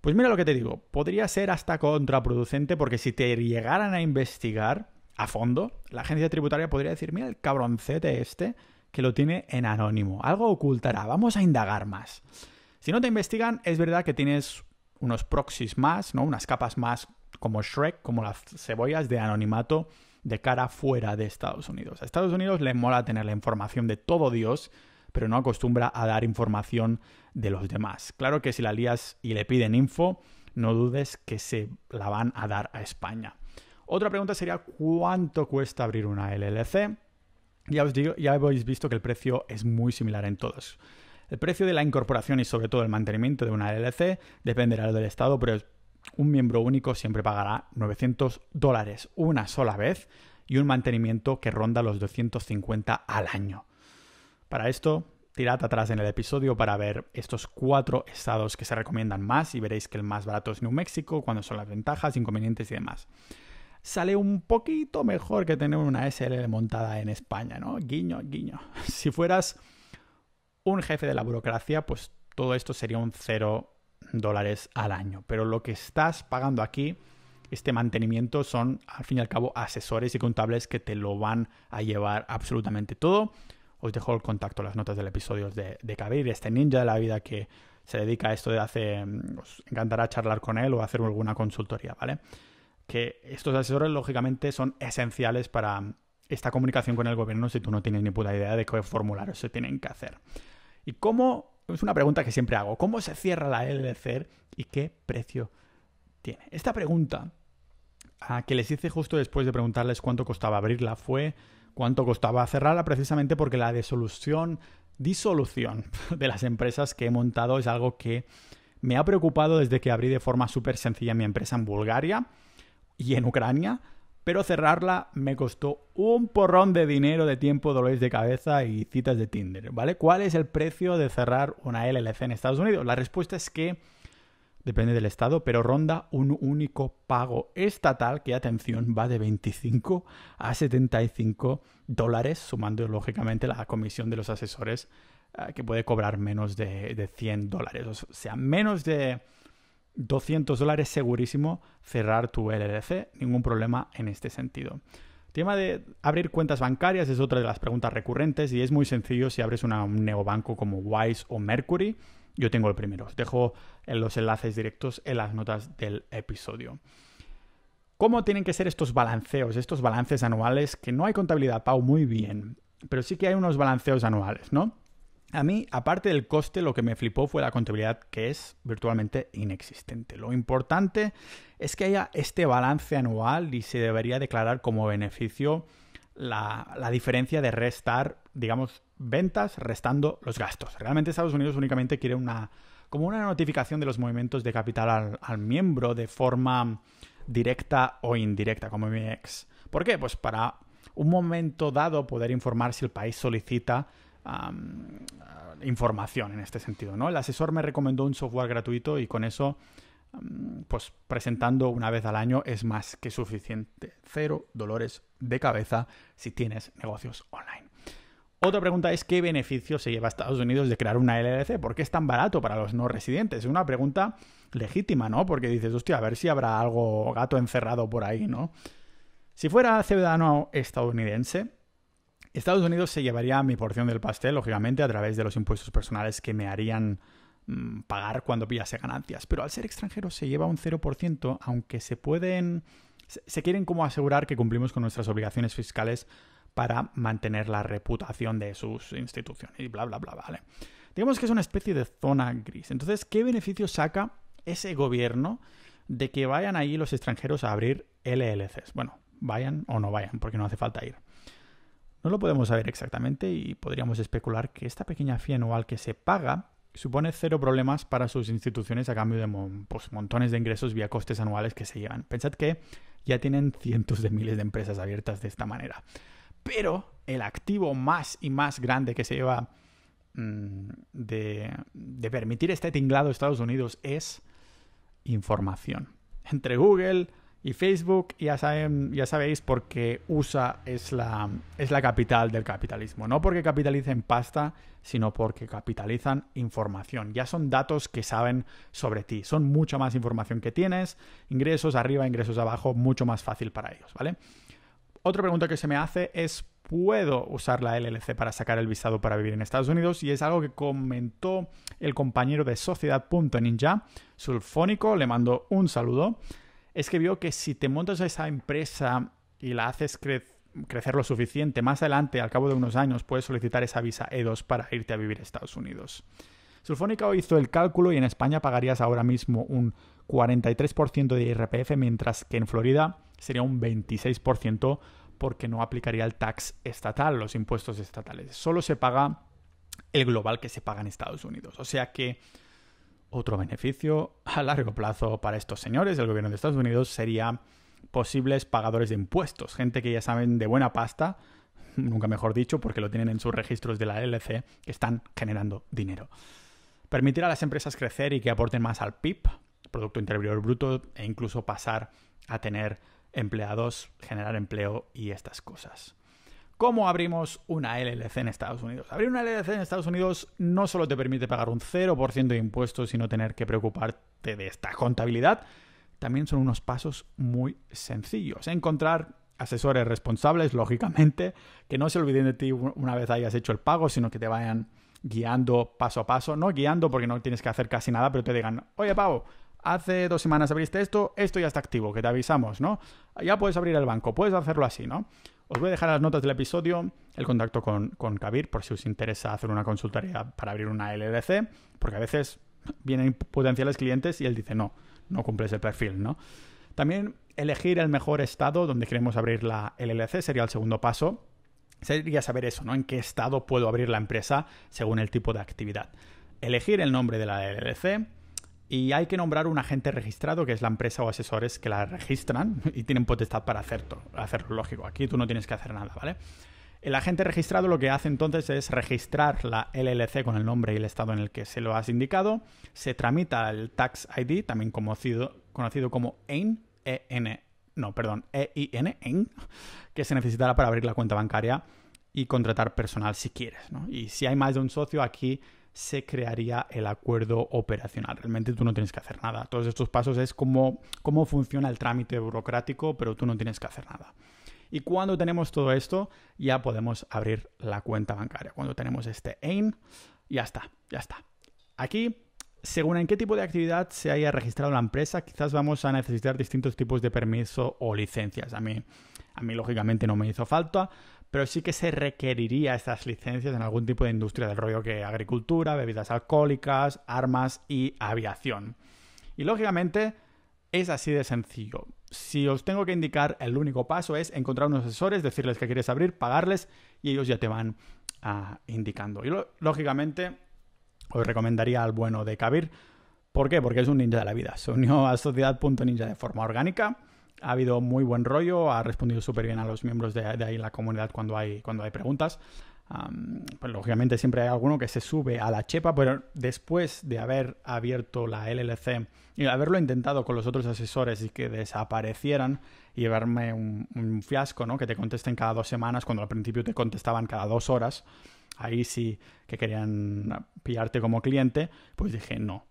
Pues mira lo que te digo, podría ser hasta contraproducente porque si te llegaran a investigar a fondo, la agencia tributaria podría decir, mira el cabroncete este, que lo tiene en anónimo. Algo ocultará, vamos a indagar más. Si no te investigan, es verdad que tienes unos proxies más, ¿no? Unas capas más como Shrek, como las cebollas de anonimato de cara fuera de Estados Unidos. A Estados Unidos le mola tener la información de todo Dios, pero no acostumbra a dar información de los demás. Claro que si la lías y le piden info, no dudes que se la van a dar a España. Otra pregunta sería cuánto cuesta abrir una LLC. Ya os digo, ya habéis visto que el precio es muy similar en todos. El precio de la incorporación y sobre todo el mantenimiento de una LLC dependerá del estado, pero un miembro único siempre pagará 900 dólares una sola vez y un mantenimiento que ronda los 250 al año. Para esto, tirad atrás en el episodio para ver estos cuatro estados que se recomiendan más y veréis que el más barato es New México, cuáles son las ventajas, inconvenientes y demás sale un poquito mejor que tener una SL montada en España, ¿no? Guiño, guiño. Si fueras un jefe de la burocracia, pues todo esto sería un cero dólares al año. Pero lo que estás pagando aquí, este mantenimiento, son al fin y al cabo asesores y contables que te lo van a llevar absolutamente todo. Os dejo el contacto, las notas del episodio de, de este ninja de la vida que se dedica a esto de hace... Mm, os encantará charlar con él o hacer alguna consultoría, ¿vale? que estos asesores lógicamente son esenciales para esta comunicación con el gobierno si tú no tienes ni puta idea de qué formularios se tienen que hacer. ¿Y cómo? Es una pregunta que siempre hago. ¿Cómo se cierra la LCR y qué precio tiene? Esta pregunta a que les hice justo después de preguntarles cuánto costaba abrirla fue cuánto costaba cerrarla precisamente porque la desolución, disolución de las empresas que he montado es algo que me ha preocupado desde que abrí de forma súper sencilla mi empresa en Bulgaria y en Ucrania, pero cerrarla me costó un porrón de dinero, de tiempo, dolores de cabeza y citas de Tinder, ¿vale? ¿Cuál es el precio de cerrar una LLC en Estados Unidos? La respuesta es que depende del estado, pero ronda un único pago estatal que, atención, va de 25 a 75 dólares, sumando lógicamente la comisión de los asesores eh, que puede cobrar menos de 100 dólares, o sea, menos de 200 dólares segurísimo cerrar tu LDC, ningún problema en este sentido. tema de abrir cuentas bancarias es otra de las preguntas recurrentes y es muy sencillo si abres un neobanco como Wise o Mercury. Yo tengo el primero. Os dejo los enlaces directos en las notas del episodio. ¿Cómo tienen que ser estos balanceos, estos balances anuales? Que no hay contabilidad, Pau, muy bien, pero sí que hay unos balanceos anuales, ¿no? A mí, aparte del coste, lo que me flipó fue la contabilidad que es virtualmente inexistente. Lo importante es que haya este balance anual y se debería declarar como beneficio la, diferencia de restar, digamos, ventas restando los gastos. Realmente Estados Unidos únicamente quiere una, como una notificación de los movimientos de capital al, al miembro de forma directa o indirecta, como mi ex. ¿Por qué? Pues para un momento dado poder informar si el país solicita Ah, información en este sentido. ¿no? El asesor me recomendó un software gratuito y con eso, pues presentando una vez al año es más que suficiente. Cero dolores de cabeza si tienes negocios online. Otra pregunta es qué beneficio se lleva a Estados Unidos de crear una LLC, ¿por qué es tan barato para los no residentes? Es una pregunta legítima, ¿no? Porque dices, hostia, a ver si habrá algo gato encerrado por ahí, ¿no? Si fuera ciudadano estadounidense, Estados Unidos se llevaría mi porción del pastel, lógicamente, a través de los impuestos personales que me harían mm, pagar cuando pillase ganancias. Pero al ser extranjero se lleva un 0%, aunque se pueden... Se quieren como asegurar que cumplimos con nuestras obligaciones fiscales para mantener la reputación de sus instituciones y bla, bla, bla, vale. Digamos que es una especie de zona gris. Entonces, ¿qué beneficio saca ese gobierno de que vayan ahí los extranjeros a abrir LLCs? Bueno, vayan o no vayan, porque no hace falta ir. No lo podemos saber exactamente y podríamos especular que esta pequeña fee anual que se paga supone cero problemas para sus instituciones a cambio de pues, montones de ingresos vía costes anuales que se llevan. Pensad que ya tienen cientos de miles de empresas abiertas de esta manera. Pero el activo más y más grande que se lleva mm, de, de permitir este tinglado de Estados Unidos es información. Entre Google, y Facebook, ya, saben, ya sabéis, porque USA es la, es la capital del capitalismo. No porque capitalicen pasta, sino porque capitalizan información. Ya son datos que saben sobre ti. Son mucha más información que tienes. Ingresos arriba, ingresos abajo, mucho más fácil para ellos, ¿vale? Otra pregunta que se me hace es, ¿puedo usar la LLC para sacar el visado para vivir en Estados Unidos? Y es algo que comentó el compañero de Sociedad.ninja, Sulfónico. Le mando un saludo es que vio que si te montas esa empresa y la haces crecer lo suficiente, más adelante, al cabo de unos años, puedes solicitar esa visa E2 para irte a vivir a Estados Unidos. Sulfónica hizo el cálculo y en España pagarías ahora mismo un 43% de IRPF, mientras que en Florida sería un 26% porque no aplicaría el tax estatal, los impuestos estatales. Solo se paga el global que se paga en Estados Unidos. O sea que otro beneficio a largo plazo para estos señores del gobierno de Estados Unidos sería posibles pagadores de impuestos, gente que ya saben de buena pasta, nunca mejor dicho, porque lo tienen en sus registros de la LLC, que están generando dinero. Permitir a las empresas crecer y que aporten más al PIB, Producto Interior Bruto, e incluso pasar a tener empleados, generar empleo y estas cosas. ¿Cómo abrimos una LLC en Estados Unidos? Abrir una LLC en Estados Unidos no solo te permite pagar un 0% de impuestos sino tener que preocuparte de esta contabilidad, también son unos pasos muy sencillos. Encontrar asesores responsables, lógicamente, que no se olviden de ti una vez hayas hecho el pago, sino que te vayan guiando paso a paso, no guiando porque no tienes que hacer casi nada, pero te digan, oye Pau, hace dos semanas abriste esto, esto ya está activo, que te avisamos, ¿no? Ya puedes abrir el banco, puedes hacerlo así, ¿no? Os voy a dejar las notas del episodio, el contacto con, con Kabir por si os interesa hacer una consultoría para abrir una LLC, porque a veces vienen potenciales clientes y él dice no, no cumples el perfil, ¿no? También elegir el mejor estado donde queremos abrir la LLC sería el segundo paso. Sería saber eso, ¿no? En qué estado puedo abrir la empresa según el tipo de actividad. Elegir el nombre de la LLC, y hay que nombrar un agente registrado, que es la empresa o asesores que la registran y tienen potestad para hacerlo. lógico, aquí tú no tienes que hacer nada, ¿vale? El agente registrado lo que hace entonces es registrar la LLC con el nombre y el estado en el que se lo has indicado. Se tramita el Tax ID, también conocido, conocido como EIN, E-N, no, perdón, EIN, EIN, que se necesitará para abrir la cuenta bancaria y contratar personal si quieres. ¿no? Y si hay más de un socio, aquí se crearía el acuerdo operacional. Realmente tú no tienes que hacer nada. Todos estos pasos es cómo, cómo funciona el trámite burocrático, pero tú no tienes que hacer nada. Y cuando tenemos todo esto, ya podemos abrir la cuenta bancaria. Cuando tenemos este AIM, ya está, ya está. Aquí, según en qué tipo de actividad se haya registrado la empresa, quizás vamos a necesitar distintos tipos de permiso o licencias. A mí, a mí lógicamente, no me hizo falta, pero sí que se requeriría estas licencias en algún tipo de industria del rollo que agricultura, bebidas alcohólicas, armas y aviación. Y lógicamente es así de sencillo. Si os tengo que indicar, el único paso es encontrar unos asesores, decirles que quieres abrir, pagarles y ellos ya te van ah, indicando. Y lógicamente os recomendaría al bueno de Kabir. ¿Por qué? Porque es un ninja de la vida. Se unió a Sociedad.ninja de forma orgánica ha habido muy buen rollo, ha respondido súper bien a los miembros de, de, ahí la comunidad cuando hay, cuando hay preguntas. pues lógicamente siempre hay alguno que se sube a la chepa, pero después de haber abierto la LLC y haberlo intentado con los otros asesores y que desaparecieran y verme un, un fiasco, ¿no? Que te contesten cada dos semanas cuando al principio te contestaban cada dos horas ahí sí que querían pillarte como cliente, pues dije no.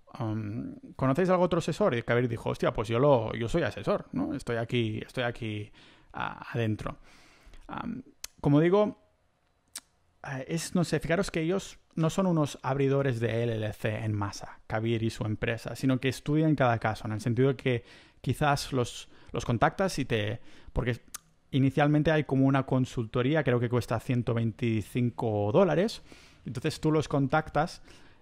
¿conocéis algo otro asesor? Y Kabir dijo, hostia, pues yo, lo, yo soy asesor, ¿no? Estoy aquí, estoy aquí adentro. como digo, es, no sé, fijaros que ellos no son unos abridores de LLC en masa, Kabir y su empresa, sino que estudian cada caso, en el sentido de que quizás los, los contactas y te... porque inicialmente hay como una consultoría, creo que cuesta 125 dólares, entonces tú los contactas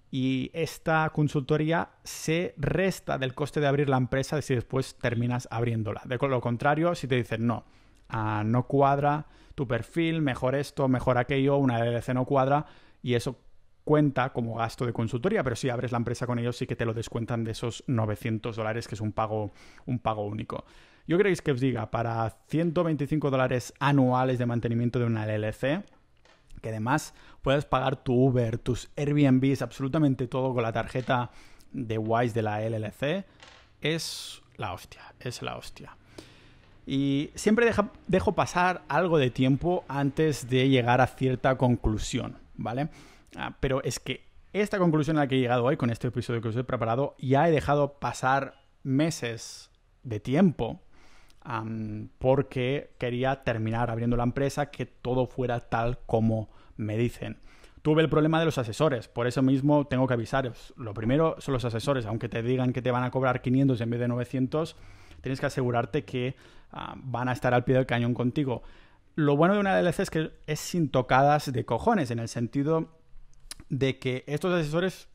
y esta consultoría se resta del coste de abrir la empresa si después terminas abriéndola. De lo contrario, si te dicen no, ah, no cuadra tu perfil, mejor esto, mejor aquello, una LLC no cuadra y eso cuenta como gasto de consultoría, pero si abres la empresa con ellos sí que te lo descuentan de esos 900 dólares que es un pago, un pago único. Yo queréis que os diga, para 125 dólares anuales de mantenimiento de una LLC, que además puedas pagar tu Uber, tus Airbnbs, absolutamente todo con la tarjeta de Wise de la LLC, es la hostia, es la hostia. Y siempre dejo pasar algo de tiempo antes de llegar a cierta conclusión, ¿vale? Ah, pero es que esta conclusión a la que he llegado hoy con este episodio que os he preparado, ya he dejado pasar meses de tiempo porque quería terminar abriendo la empresa, que todo fuera tal como me dicen. Tuve el problema de los asesores, por eso mismo tengo que avisaros. Lo primero son los asesores, aunque te digan que te van a cobrar 500 en vez de 900, tienes que asegurarte que ah, van a estar al pie del cañón contigo. Lo bueno de una DLC es que es sin tocadas de cojones, en el sentido de que estos asesores,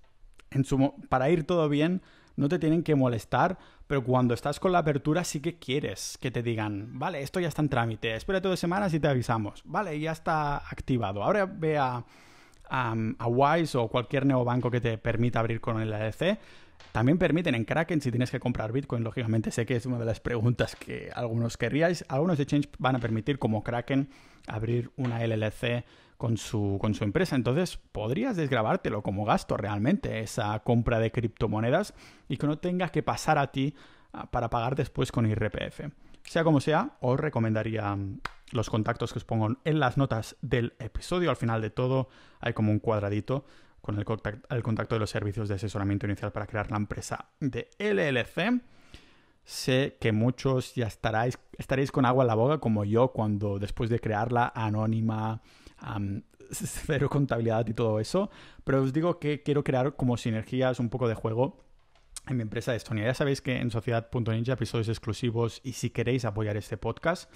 en su, para ir todo bien, no te tienen que molestar, pero cuando estás con la apertura sí que quieres que te digan, vale, esto ya está en trámite, espérate dos semanas y te avisamos, vale, ya está activado. Ahora ve a, Wise o cualquier banco que te permita abrir con el También permiten en Kraken si tienes que comprar Bitcoin, lógicamente sé que es una de las preguntas que algunos querríais. Algunos exchanges van a permitir como Kraken abrir una LLC con su, con su empresa. Entonces podrías desgrabártelo como gasto realmente, esa compra de criptomonedas y que no tengas que pasar a ti ah, para pagar después con IRPF. Sea como sea, os recomendaría mm, los contactos que os pongo en las notas del episodio. Al final de todo hay como un cuadradito con el contacto, el contacto de los servicios de asesoramiento inicial para crear la empresa de LLC. Sé que muchos ya estaráis, estaréis con agua en la boca como yo cuando después de crear la anónima, cero contabilidad y todo eso. Pero os digo que quiero crear como sinergias, un poco de juego en mi empresa de Estonia. Ya sabéis que en sociedad.ninja episodios exclusivos y si queréis apoyar este podcast,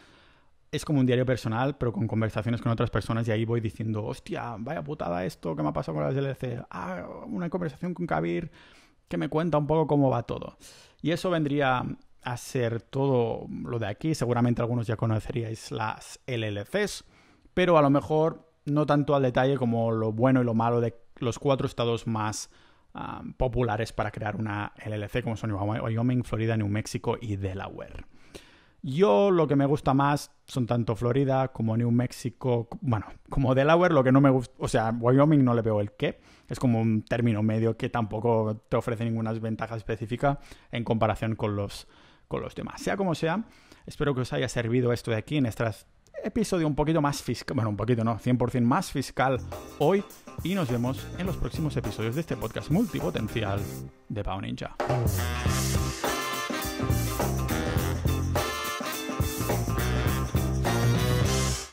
es como un diario personal, pero con conversaciones con otras personas y ahí voy diciendo, hostia, vaya putada esto que me ha pasado con las LLCs ah, una conversación con Kabir que me cuenta un poco cómo va todo. Y eso vendría a ser todo lo de aquí. Seguramente algunos ya conoceríais las LLCs pero a lo mejor no tanto al detalle como lo bueno y lo malo de los cuatro estados más ah, populares para crear una LLC, como son Wyoming, Florida, New México y Delaware. Yo lo que me gusta más son tanto Florida como New México, bueno, como Delaware, lo que no me gusta, o sea, Wyoming no le veo el qué, es como un término medio que tampoco te ofrece ninguna ventaja específica en comparación con los, con los demás. Sea como sea, espero que os haya servido esto de aquí en estas episodio un poquito más fiscal, bueno, un poquito no, 100% más fiscal hoy y nos vemos en los próximos episodios de este podcast multipotencial de Pau Ninja.